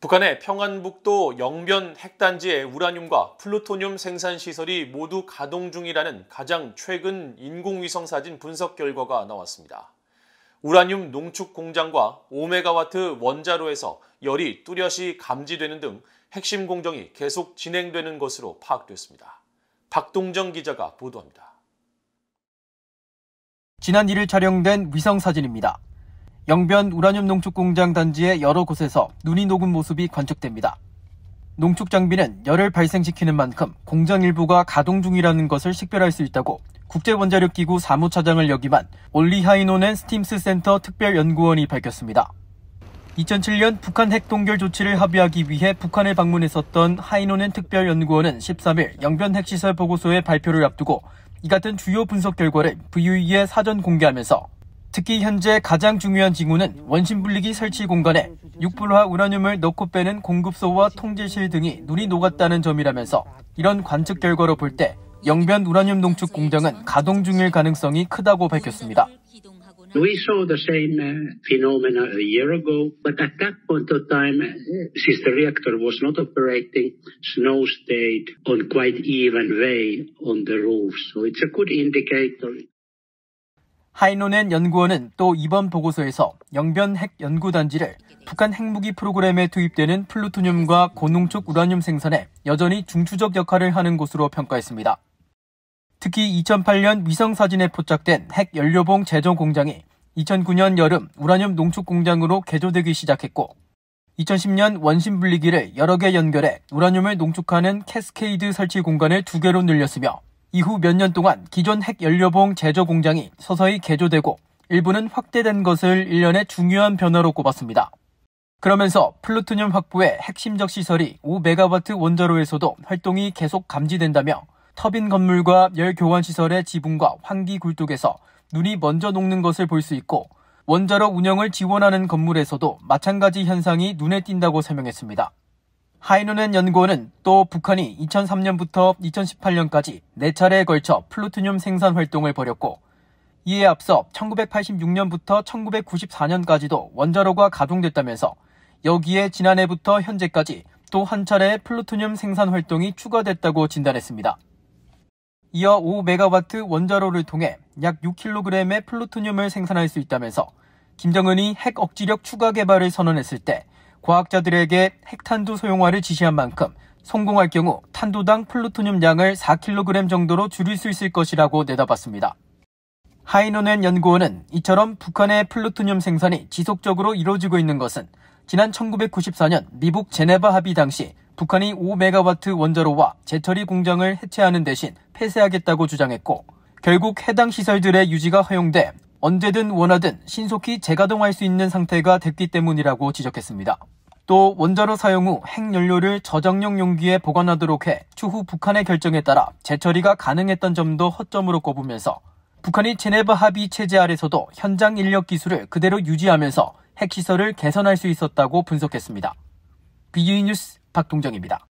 북한의 평안북도 영변 핵단지의 우라늄과 플루토늄 생산 시설이 모두 가동 중이라는 가장 최근 인공위성 사진 분석 결과가 나왔습니다. 우라늄 농축 공장과 5메가와트 원자로에서 열이 뚜렷이 감지되는 등 핵심 공정이 계속 진행되는 것으로 파악됐습니다. 박동정 기자가 보도합니다. 지난 1일 촬영된 위성 사진입니다. 영변 우라늄 농축 공장 단지의 여러 곳에서 눈이 녹은 모습이 관측됩니다. 농축 장비는 열을 발생시키는 만큼 공장 일부가 가동 중이라는 것을 식별할 수 있다고 국제원자력기구 사무차장을 역임한 올리하이노넨 스팀스 센터 특별연구원이 밝혔습니다. 2007년 북한 핵 동결 조치를 합의하기 위해 북한을 방문했었던 하이노넨 특별연구원은 13일 영변 핵시설 보고서의 발표를 앞두고 이 같은 주요 분석 결과를 VUE에 사전 공개하면서 특히 현재 가장 중요한 징후는 원심분리기 설치 공간에 육불화 우라늄을 넣고 빼는 공급소와 통제실 등이 눈이 녹았다는 점이라면서 이런 관측 결과로 볼 때 영변 우라늄 농축 공장은 가동 중일 가능성이 크다고 밝혔습니다. We saw the same phenomena a year ago, but at that point of time, since the reactor was not operating, snow stayed on quite even way on the roof. So it's a good indicator. 하이노넨 연구원은 또 이번 보고서에서 영변 핵 연구단지를 북한 핵무기 프로그램에 투입되는 플루토늄과 고농축 우라늄 생산에 여전히 중추적 역할을 하는 곳으로 평가했습니다. 특히 2008년 위성 사진에 포착된 핵 연료봉 제조 공장이 2009년 여름 우라늄 농축 공장으로 개조되기 시작했고 2010년 원심 분리기를 여러 개 연결해 우라늄을 농축하는 캐스케이드 설치 공간을 두 개로 늘렸으며 이후 몇 년 동안 기존 핵연료봉 제조 공장이 서서히 개조되고 일부는 확대된 것을 일련의 중요한 변화로 꼽았습니다. 그러면서 플루토늄 확보의 핵심적 시설이 5메가와트 원자로에서도 활동이 계속 감지된다며 터빈 건물과 열 교환 시설의 지붕과 환기 굴뚝에서 눈이 먼저 녹는 것을 볼 수 있고 원자로 운영을 지원하는 건물에서도 마찬가지 현상이 눈에 띈다고 설명했습니다. 하이노넨 연구원은 또 북한이 2003년부터 2018년까지 4차례에 걸쳐 플루토늄 생산 활동을 벌였고 이에 앞서 1986년부터 1994년까지도 원자로가 가동됐다면서 여기에 지난해부터 현재까지 또 한 차례의 플루토늄 생산 활동이 추가됐다고 진단했습니다. 이어 5메가와트 원자로를 통해 약 6kg의 플루토늄을 생산할 수 있다면서 김정은이 핵 억지력 추가 개발을 선언했을 때 과학자들에게 핵탄두 소형화를 지시한 만큼 성공할 경우 탄도당 플루토늄 양을 4kg 정도로 줄일 수 있을 것이라고 내다봤습니다. 하이노넨 연구원은 이처럼 북한의 플루토늄 생산이 지속적으로 이루어지고 있는 것은 지난 1994년 미국 제네바 합의 당시 북한이 5메가와트 원자로와 제철이 공장을 해체하는 대신 폐쇄하겠다고 주장했고 결국 해당 시설들의 유지가 허용돼 언제든 원하든 신속히 재가동할 수 있는 상태가 됐기 때문이라고 지적했습니다. 또 원자로 사용 후 핵연료를 저장용 용기에 보관하도록 해 추후 북한의 결정에 따라 재처리가 가능했던 점도 허점으로 꼽으면서 북한이 제네바 합의 체제 아래서도 현장 인력 기술을 그대로 유지하면서 핵시설을 개선할 수 있었다고 분석했습니다. BJ 뉴스 박동정입니다.